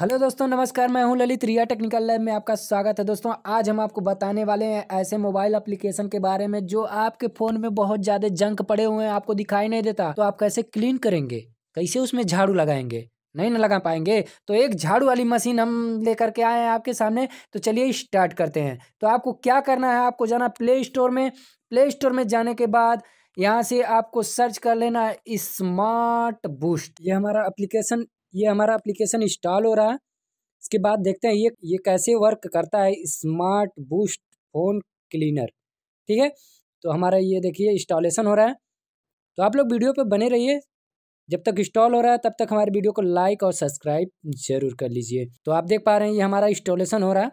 hello दोस्तों नमस्कार मैं हूं ललित रिया टेक्निकल लैब में आपका स्वागत है दोस्तों आज हम आपको बताने वाले हैं ऐसे मोबाइल एप्लीकेशन के बारे में जो आपके फ़ोन में बहुत ज़्यादा जंक पड़े हुए हैं आपको दिखाई नहीं देता तो आप कैसे क्लीन करेंगे कैसे उसमें झाड़ू लगाएंगे नहीं ना लगा पाएंगे तो एक झाड़ू वाली मशीन हम लेकर के आए हैं आपके सामने तो चलिए स्टार्ट करते हैं तो आपको क्या करना है आपको जाना प्ले स्टोर में प्ले स्टोर में जाने के बाद यहाँ से आपको सर्च कर लेना स्मार्ट बूस्ट ये हमारा एप्लीकेशन ये हमारा एप्लीकेशन इंस्टॉल हो रहा है इसके बाद देखते हैं ये ये कैसे वर्क करता है स्मार्ट बूस्ट फोन क्लीनर ठीक है तो हमारा ये देखिए इंस्टॉलेशन हो रहा है तो आप लोग वीडियो पर बने रहिए जब तक इंस्टॉल हो रहा है तब तक हमारे वीडियो को लाइक और सब्सक्राइब जरूर कर लीजिए तो आप देख पा रहे हैं ये हमारा इंस्टॉलेशन हो रहा है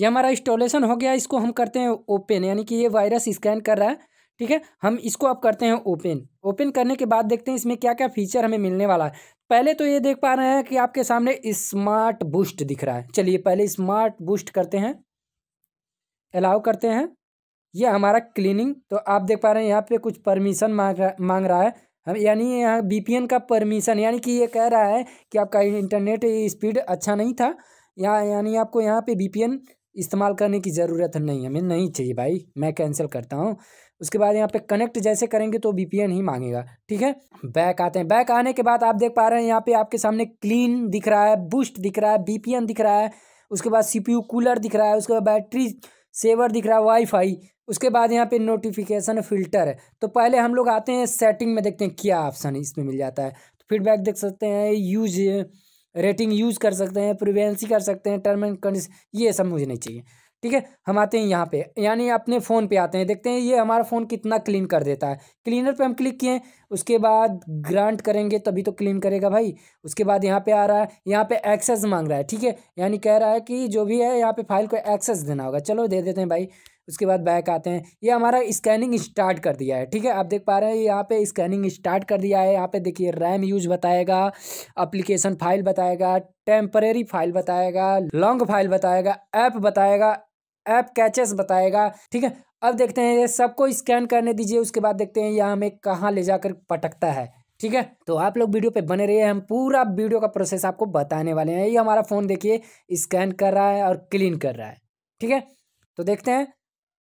ये हमारा इंस्टॉलेशन हो गया इसको हम करते हैं ओपन यानी कि ये वायरस स्कैन कर रहा है ठीक है हम इसको अब करते हैं ओपन ओपन करने के बाद देखते हैं इसमें क्या क्या फीचर हमें मिलने वाला है पहले तो ये देख पा रहे हैं कि आपके सामने स्मार्ट बूस्ट दिख रहा है चलिए पहले स्मार्ट बूस्ट करते हैं अलाउ करते हैं ये हमारा क्लीनिंग तो आप देख पा रहे हैं यहाँ पे कुछ परमिशन मांग रहा मांग रहा है हम यानी यहाँ एन का परमिशन यानी कि ये कह रहा है कि आपका इंटरनेट स्पीड अच्छा नहीं था या यानी आपको यहाँ पे एन इस्तेमाल करने की ज़रूरत नहीं हमें नहीं चाहिए भाई मैं कैंसिल करता हूँ उसके बाद यहाँ पे कनेक्ट जैसे करेंगे तो एन ही मांगेगा ठीक है बैक आते हैं बैक आने के बाद आप देख पा रहे हैं यहाँ पे आपके सामने क्लीन दिख रहा है बूस्ट दिख रहा है एन दिख रहा है उसके बाद यू कूलर दिख रहा है उसके बाद बैटरी सेवर दिख रहा है वाईफाई उसके बाद यहाँ पे नोटिफिकेशन फिल्टर है तो पहले हम लोग आते हैं सेटिंग में देखते हैं क्या ऑप्शन इसमें मिल जाता है तो फीडबैक देख सकते हैं यूज रेटिंग यूज़ कर सकते हैं प्रिवेंसी कर सकते हैं टर्म एंड कंडीशन ये सब मुझे नहीं चाहिए ठीक है हम आते हैं यहाँ पे यानी अपने फ़ोन पे आते हैं देखते हैं ये हमारा फ़ोन कितना क्लीन कर देता है क्लीनर पे हम क्लिक किए उसके बाद ग्रांट करेंगे तभी तो क्लीन करेगा भाई उसके बाद यहाँ पे आ रहा है यहाँ पे एक्सेस मांग रहा है ठीक है यानी कह रहा है कि जो भी है यहाँ पे फाइल को एक्सेस देना होगा चलो दे देते हैं भाई उसके बाद बैक आते हैं ये हमारा स्कैनिंग स्टार्ट कर दिया है ठीक है आप देख पा रहे हैं यहाँ पे स्कैनिंग स्टार्ट कर दिया है यहाँ पे देखिए रैम यूज बताएगा अप्लीकेशन फाइल बताएगा टेम्परेरी फाइल बताएगा लॉन्ग फाइल बताएगा ऐप बताएगा ऐप कैचेस बताएगा ठीक है अब देखते हैं ये सबको स्कैन करने दीजिए उसके बाद देखते हैं यह हमें कहाँ ले जाकर पटकता है ठीक है तो आप लोग वीडियो पे बने रहिए हम पूरा वीडियो का प्रोसेस आपको बताने वाले हैं ये हमारा फ़ोन देखिए स्कैन कर रहा है और क्लीन कर रहा है ठीक है तो देखते हैं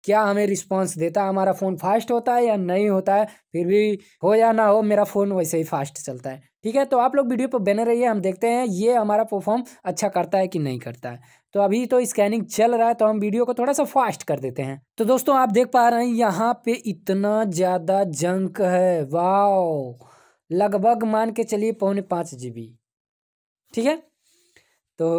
क्या हमें रिस्पॉन्स देता है हमारा फ़ोन फास्ट होता है या नहीं होता है फिर भी हो या ना हो मेरा फ़ोन वैसे ही फास्ट चलता है ठीक है तो आप लोग वीडियो पर बने रहिए हम देखते हैं ये हमारा परफॉर्म अच्छा करता है कि नहीं करता है तो अभी तो स्कैनिंग चल रहा है तो हम वीडियो को थोड़ा सा फास्ट कर देते हैं तो दोस्तों आप देख पा रहे हैं यहाँ पे इतना ज़्यादा जंक है वाओ लगभग मान के चलिए पौने पाँच जी बी ठीक है तो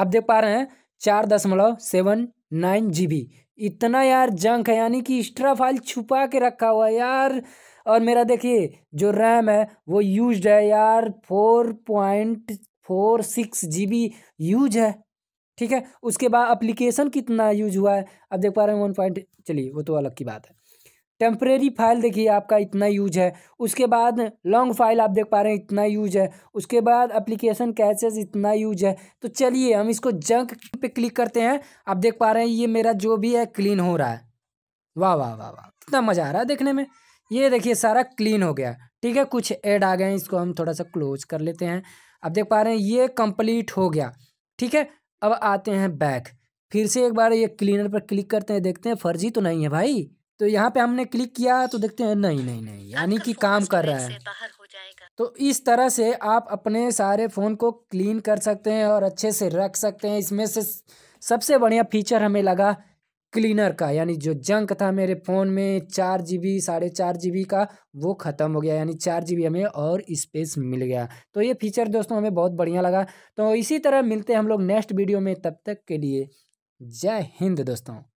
आप देख पा रहे हैं चार दशमलव सेवन नाइन जी बी इतना यार जंक है यानी कि एक्स्ट्रा फाइल छुपा के रखा हुआ है यार और मेरा देखिए जो रैम है वो यूज है यार four point four six G B use है ठीक है उसके बाद अप्लीकेशन कितना यूज हुआ है अब देख पा रहे हैं वन पॉइंट चलिए वो तो अलग की बात है टेम्परेरी फाइल देखिए आपका इतना यूज है उसके बाद लॉन्ग फाइल आप देख पा रहे हैं इतना यूज है उसके बाद एप्लीकेशन कैचेज इतना यूज है तो चलिए हम इसको जंक पे क्लिक करते हैं आप देख पा रहे हैं ये मेरा जो भी है क्लीन हो रहा है वाह वाह वाह वाह कितना मज़ा आ रहा है देखने में ये देखिए सारा क्लीन हो गया ठीक है कुछ ऐड आ गए हैं इसको हम थोड़ा सा क्लोज कर लेते हैं आप देख पा रहे हैं ये कंप्लीट हो गया ठीक है अब आते हैं बैक फिर से एक बार ये क्लीनर पर क्लिक करते हैं देखते हैं फर्जी तो नहीं है भाई तो यहाँ पे हमने क्लिक किया तो देखते हैं नहीं नहीं नहीं यानी कि काम कर रहा है तो इस तरह से आप अपने सारे फ़ोन को क्लीन कर सकते हैं और अच्छे से रख सकते हैं इसमें से सबसे बढ़िया फीचर हमें लगा क्लीनर का यानी जो जंक था मेरे फ़ोन में चार जी बी साढ़े चार जी बी का वो ख़त्म हो गया यानी चार जी बी हमें और स्पेस मिल गया तो ये फीचर दोस्तों हमें बहुत बढ़िया लगा तो इसी तरह मिलते हैं हम लोग नेक्स्ट वीडियो में तब तक के लिए जय हिंद दोस्तों